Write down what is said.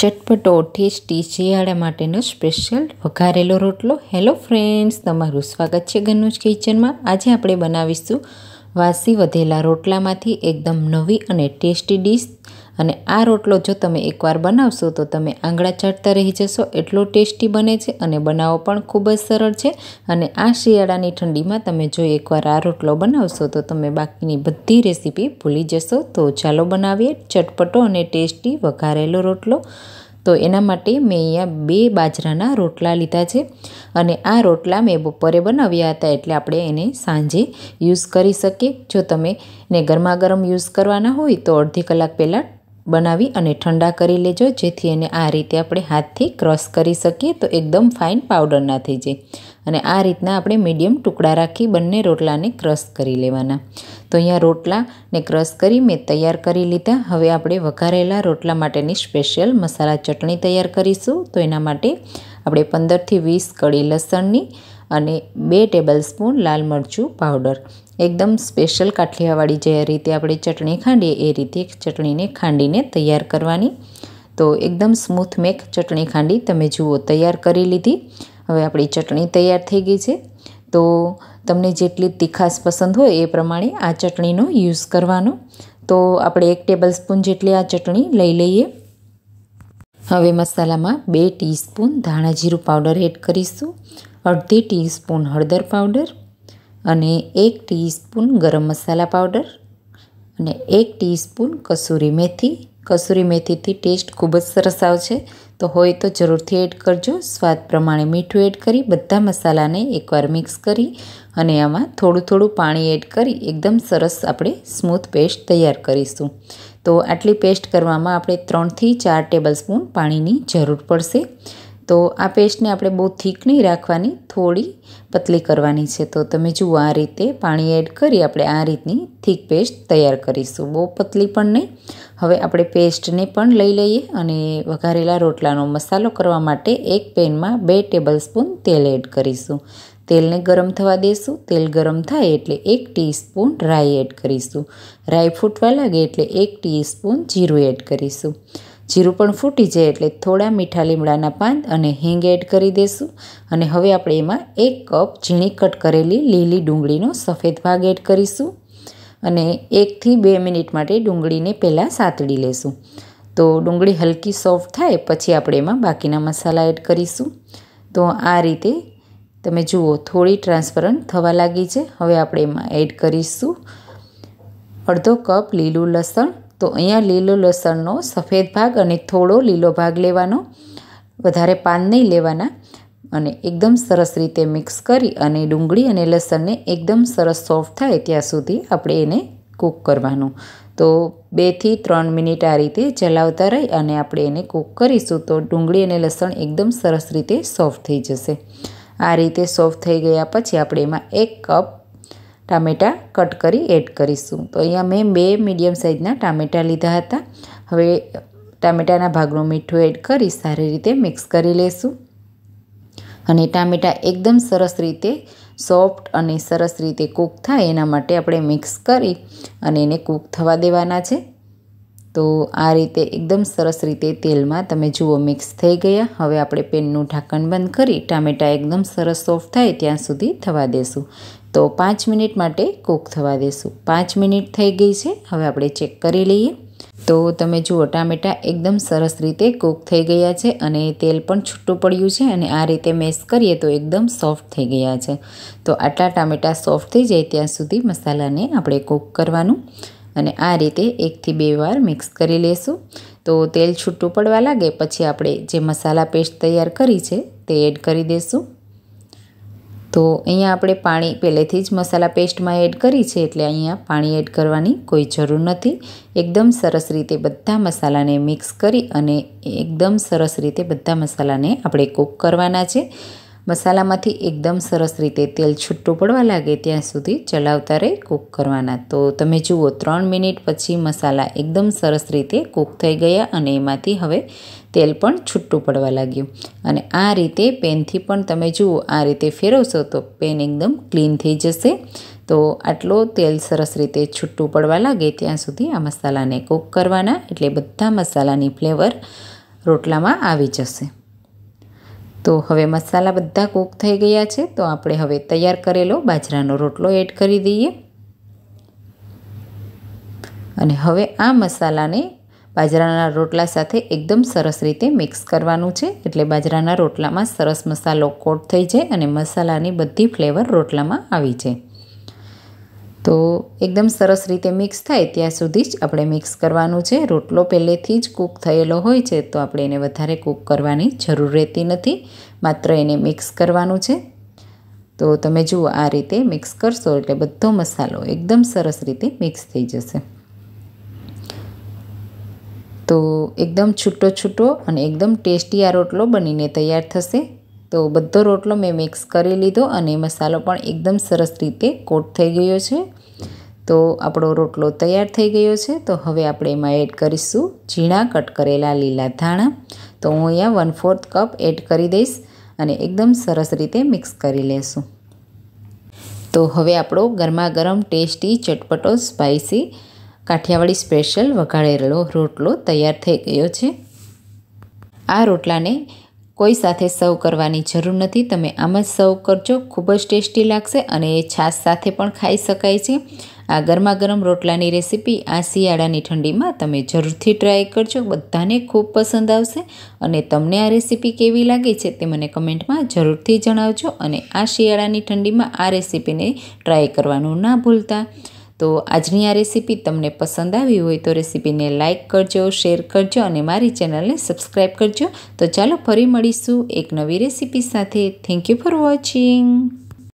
ચટપટો tasty શિયાળા માટેનો special વઘારેલો રોટલો હેલો ફ્રેન્ડ્સ તમારું સ્વાગત છે ઘરનું જ કિચનમાં આજે આપણે બનાવીશું વાસી વધેલા રોટલામાંથી એકદમ નવી અને ટેસ્ટી ડીશ અને આ રોટલો જો તમે એકવાર બનાવશો તો તમે આંગળા ચાટતા રહી જશો એટલો ટેસ્ટી બને છે અને બનાવો પણ ખૂબ જ સરળ છે અને આ શિયાળાની ઠંડીમાં તમે જો એકવાર આ રોટલો બનાવશો તો તમે બાકીની બધી રેસીપી ભૂલી જશો તો ચાલો બનાવીએ ચટપટો અને ટેસ્ટી વઘારેલો રોટલો તો એના માટે મેં અહીંયા બે બાજરાના રોટલા લીધા છે અને આ રોટલા મેં બપોરે બનાવ્યા હતા એટલે આપણે એને સાંજે યુઝ કરી શકીએ જો તમે ને ગરમા ગરમ યુઝ કરવાના હોય તો અડધી કલાક પહેલાં બનાવી અને ઠંડા કરી લેજો જેથી એને આ રીતે આપણે હાથથી ક્રશ કરી શકીએ તો એકદમ ફાઇન પાવડર ના થઈ જાય અને આ રીતના આપણે મીડિયમ ટુકડા રાખી બંને રોટલાને ક્રશ કરી લેવાના તો અહીંયા રોટલાને ક્રશ કરી મેં તૈયાર કરી લીધા હવે આપણે વઘારેલા રોટલા માટેની સ્પેશિયલ મસાલા ચટણી તૈયાર કરીશું તો એના માટે આપણે પંદરથી વીસ કળી લસણની અને બે ટેબલ સ્પૂન લાલ મરચું પાવડર એકદમ સ્પેશિયલ કાઠિયાવાડી જે રીતે આપણે ચટણી ખાંડીએ એ રીતે ચટણીને ખાંડીને તૈયાર કરવાની તો એકદમ સ્મૂથ મેક ચટણી ખાંડી તમે જુઓ તૈયાર કરી લીધી હવે આપણી ચટણી તૈયાર થઈ ગઈ છે તો તમને જેટલી તીખાસ પસંદ હોય એ પ્રમાણે આ ચટણીનો યુઝ કરવાનો તો આપણે એક ટેબલ સ્પૂન જેટલી આ ચટણી લઈ લઈએ હવે મસાલામાં બે ટીસ્પૂન ધાણા જીરું પાવડર એડ કરીશું અડધી ટીસ્પૂન હળદર પાવડર અને એક ટીસ્પૂન ગરમ મસાલા પાવડર અને એક ટીસ્પૂન કસૂરી મેથી કસૂરી મેથીથી ટેસ્ટ ખૂબ જ સરસ આવશે તો હોય તો જરૂરથી એડ કરજો સ્વાદ પ્રમાણે મીઠું એડ કરી બધા મસાલાને એકવાર મિક્સ કરી અને આમાં થોડું થોડું પાણી એડ કરી એકદમ સરસ આપણે સ્મૂથ પેસ્ટ તૈયાર કરીશું તો આટલી પેસ્ટ કરવામાં આપણે ત્રણથી ચાર ટેબલ સ્પૂન પાણીની જરૂર પડશે તો આ પેસ્ટને આપણે બહુ થીક નહીં રાખવાની થોડી પતલી કરવાની છે તો તમે જુઓ આ રીતે પાણી એડ કરી આપણે આ રીતની થીક પેસ્ટ તૈયાર કરીશું બહુ પતલી પણ નહીં હવે આપણે પેસ્ટને પણ લઈ લઈએ અને વઘારેલા રોટલાનો મસાલો કરવા માટે એક પેનમાં બે ટેબલ સ્પૂન તેલ એડ કરીશું તેલને ગરમ થવા દેશું તેલ ગરમ થાય એટલે એક ટીસ્પૂન રાઈ એડ કરીશું રાઈ ફૂટવા લાગે એટલે એક ટીસ્પૂન જીરું એડ કરીશું જીરું પણ ફૂટી જાય એટલે થોડા મીઠા લીમડાના પાન અને હિંગ એડ કરી દેશું અને હવે આપણે એમાં એક કપ ઝીણી કટ કરેલી લીલી ડુંગળીનો સફેદ ભાગ એડ કરીશું અને એકથી બે મિનિટ માટે ડુંગળીને પહેલાં સાતડી લેશું તો ડુંગળી હલકી સોફ્ટ થાય પછી આપણે એમાં બાકીના મસાલા એડ કરીશું તો આ રીતે તમે જુઓ થોડી ટ્રાન્સપરન્ટ થવા લાગી છે હવે આપણે એમાં એડ કરીશું અડધો કપ લીલું લસણ તો અહીંયા લીલો લસણનો સફેદ ભાગ અને થોડો લીલો ભાગ લેવાનો વધારે પાન નહીં લેવાના અને એકદમ સરસ રીતે મિક્સ કરી અને ડુંગળી અને લસણને એકદમ સરસ સોફ્ટ થાય ત્યાં સુધી આપણે એને કૂક કરવાનું તો બેથી ત્રણ મિનિટ આ રીતે ચલાવતા રહી અને આપણે એને કૂક કરીશું તો ડુંગળી અને લસણ એકદમ સરસ રીતે સોફ્ટ થઈ જશે આ રીતે સોફ્ટ થઈ ગયા પછી આપણે એમાં એક કપ ટામેટાં કટ કરી એડ કરીશું તો અહીંયા મેં બે મીડિયમ સાઇઝના ટામેટાં લીધા હતા હવે ટામેટાના ભાગનું મીઠું એડ કરી સારી રીતે મિક્સ કરી લેશું અને ટામેટાં એકદમ સરસ રીતે સોફ્ટ અને સરસ રીતે કૂક થાય એના માટે આપણે મિક્સ કરી અને એને કૂક થવા દેવાના છે તો આ રીતે એકદમ સરસ રીતે તેલમાં તમે જુઓ મિક્સ થઈ ગયા હવે આપણે પેનનું ઢાંકણ બંધ કરી ટામેટાં એકદમ સરસ સોફ્ટ થાય ત્યાં સુધી થવા દેશું તો પાંચ મિનિટ માટે કૂક થવા દેશું પાંચ મિનિટ થઈ ગઈ છે હવે આપણે ચેક કરી લઈએ તો તમે જુઓ ટામેટાં એકદમ સરસ રીતે કૂક થઈ ગયા છે અને તેલ પણ છૂટું પડ્યું છે અને આ રીતે મેશ કરીએ તો એકદમ સોફ્ટ થઈ ગયા છે તો આટલા ટામેટાં સોફ્ટ થઈ જાય ત્યાં સુધી મસાલાને આપણે કૂક કરવાનું અને આ રીતે એકથી બે વાર મિક્સ કરી લેશું તો તેલ છૂટું પડવા લાગે પછી આપણે જે મસાલા પેસ્ટ તૈયાર કરી છે તે એડ કરી દઈશું તો અહીંયા આપણે પાણી પહેલેથી જ મસાલા પેસ્ટમાં એડ કરી છે એટલે અહીંયા પાણી એડ કરવાની કોઈ જરૂર નથી એકદમ સરસ રીતે બધા મસાલાને મિક્સ કરી અને એકદમ સરસ રીતે બધા મસાલાને આપણે કૂક કરવાના છે મસાલામાંથી એકદમ સરસ રીતે તેલ છૂટું પડવા લાગે ત્યાં સુધી ચલાવતા રહે કૂક કરવાના તો તમે જુઓ ત્રણ મિનિટ પછી મસાલા એકદમ સરસ રીતે કૂક થઈ ગયા અને એમાંથી હવે તેલ પણ છૂટું પડવા લાગ્યું અને આ રીતે પેનથી પણ તમે જુઓ આ રીતે ફેરવશો તો પેન એકદમ ક્લીન થઈ જશે તો આટલો તેલ સરસ રીતે છૂટું પડવા લાગે ત્યાં સુધી આ મસાલાને કૂક કરવાના એટલે બધા મસાલાની ફ્લેવર રોટલામાં આવી જશે તો હવે મસાલા બધા કૂક થઈ ગયા છે તો આપણે હવે તૈયાર કરેલો બાજરાનો રોટલો એડ કરી દઈએ અને હવે આ મસાલાને બાજરાના રોટલા સાથે એકદમ સરસ રીતે મિક્સ કરવાનું છે એટલે બાજરાના રોટલામાં સરસ મસાલો કોટ થઈ જાય અને મસાલાની બધી ફ્લેવર રોટલામાં આવી જાય તો એકદમ સરસ રીતે મિક્સ થાય ત્યાં સુધી જ આપણે મિક્સ કરવાનું છે રોટલો પહેલેથી જ કૂક થયેલો હોય છે તો આપણે એને વધારે કૂક કરવાની જરૂર રહેતી નથી માત્ર એને મિક્સ કરવાનું છે તો તમે જુઓ આ રીતે મિક્સ કરશો એટલે બધો મસાલો એકદમ સરસ રીતે મિક્સ થઈ જશે તો એકદમ છૂટો છૂટો અને એકદમ ટેસ્ટી આ રોટલો બનીને તૈયાર થશે તો બધો રોટલો મેં મિક્સ કરી લીધો અને મસાલો પણ એકદમ સરસ રીતે કોટ થઈ ગયો છે તો આપણો રોટલો તૈયાર થઈ ગયો છે તો હવે આપણે એમાં એડ કરીશું ઝીણા કટ કરેલા લીલા ધાણા તો હું અહીંયા વન ફોર્થ કપ એડ કરી દઈશ અને એકદમ સરસ રીતે મિક્સ કરી લેશું તો હવે આપણો ગરમાગરમ ટેસ્ટી ચટપટો સ્પાઇસી કાઠિયાવાડી સ્પેશિયલ વઘારેલો રોટલો તૈયાર થઈ ગયો છે આ રોટલાને કોઈ સાથે સર્વ કરવાની જરૂર નથી તમે આમ જ સર્વ કરજો ખૂબ જ ટેસ્ટી લાગશે અને એ છાશ સાથે પણ ખાઈ શકાય છે આ ગરમા ગરમ રોટલાની રેસીપી આ શિયાળાની ઠંડીમાં તમે જરૂરથી ટ્રાય કરજો બધાને ખૂબ પસંદ આવશે અને તમને આ રેસીપી કેવી લાગે છે તે મને કમેન્ટમાં જરૂરથી જણાવજો અને આ શિયાળાની ઠંડીમાં આ રેસીપીને ટ્રાય કરવાનું ના ભૂલતા તો આજની આ રેસીપી તમને પસંદ આવી હોય તો રેસીપીને લાઇક કરજો શેર કરજો અને મારી ચેનલને સબસ્ક્રાઈબ કરજો તો ચાલો ફરી મળીશું એક નવી રેસીપી સાથે થેન્ક યુ ફોર વોચિંગ